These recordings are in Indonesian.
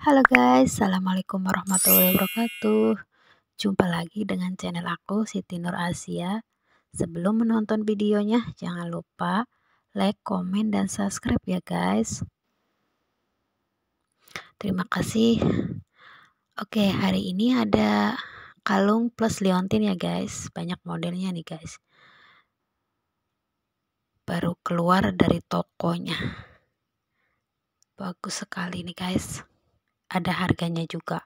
Halo guys, Assalamualaikum warahmatullahi wabarakatuh Jumpa lagi dengan channel aku Siti Nur Asia Sebelum menonton videonya, jangan lupa like, komen, dan subscribe ya guys Terima kasih Oke, hari ini ada kalung plus liontin ya guys Banyak modelnya nih guys Baru keluar dari tokonya Bagus sekali nih guys ada harganya juga.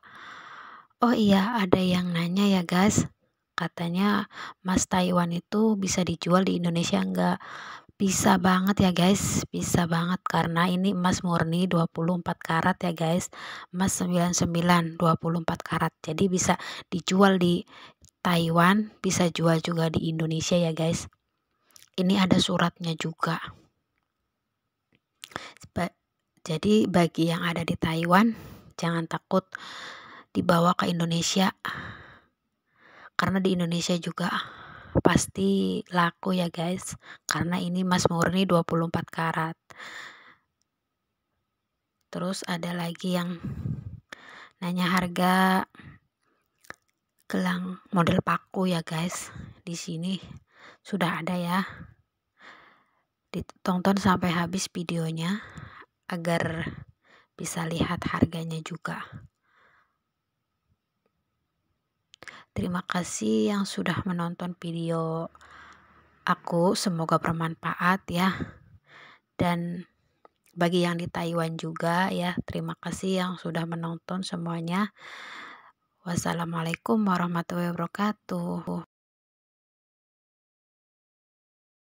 Oh iya, ada yang nanya ya guys. Katanya Mas Taiwan itu bisa dijual di Indonesia enggak? Bisa banget ya guys, bisa banget karena ini emas murni 24 karat ya guys. Emas 99 24 karat. Jadi bisa dijual di Taiwan, bisa jual juga di Indonesia ya guys. Ini ada suratnya juga. Jadi bagi yang ada di Taiwan jangan takut dibawa ke Indonesia karena di Indonesia juga pasti laku ya guys karena ini mas murni 24 karat terus ada lagi yang nanya harga gelang model paku ya guys di sini sudah ada ya ditonton sampai habis videonya agar bisa lihat harganya juga. Terima kasih yang sudah menonton video aku, semoga bermanfaat ya. Dan bagi yang di Taiwan juga ya, terima kasih yang sudah menonton semuanya. Wassalamualaikum warahmatullahi wabarakatuh.